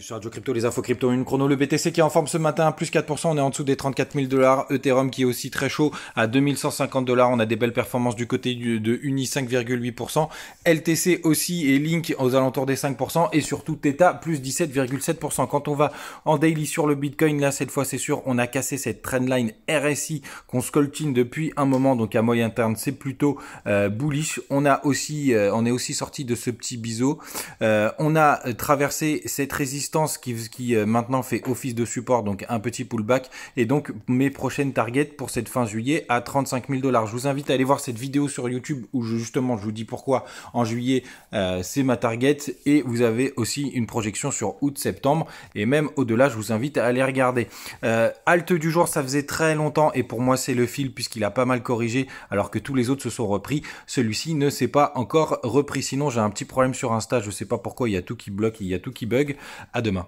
sur Radio Crypto les infos crypto, une chrono, le BTC qui est en forme ce matin, plus 4%, on est en dessous des 34 000 dollars, Ethereum qui est aussi très chaud à 2150 dollars, on a des belles performances du côté de Uni 5,8%, LTC aussi et Link aux alentours des 5% et surtout Theta plus 17,7%. Quand on va en daily sur le Bitcoin, là cette fois c'est sûr, on a cassé cette trendline RSI qu'on scoltine depuis un moment, donc à moyen terme c'est plutôt euh, bullish. On a aussi, euh, on est aussi sorti de ce petit biseau, euh, on a traversé cette résistance qui, euh, maintenant fait office de support, donc un petit pullback. Et donc mes prochaines targets pour cette fin juillet à 35 000 dollars. Je vous invite à aller voir cette vidéo sur YouTube où justement je vous dis pourquoi en juillet euh, c'est ma target et vous avez aussi une projection sur août-septembre et même au-delà je vous invite à aller regarder. Euh, halte du jour ça faisait très longtemps et pour moi c'est le fil puisqu'il a pas mal corrigé alors que tous les autres se sont repris. Celui-ci ne s'est pas encore repris sinon j'ai un petit problème sur Insta je sais pas pourquoi il y a tout qui bloque, il y a tout qui bug. À demain.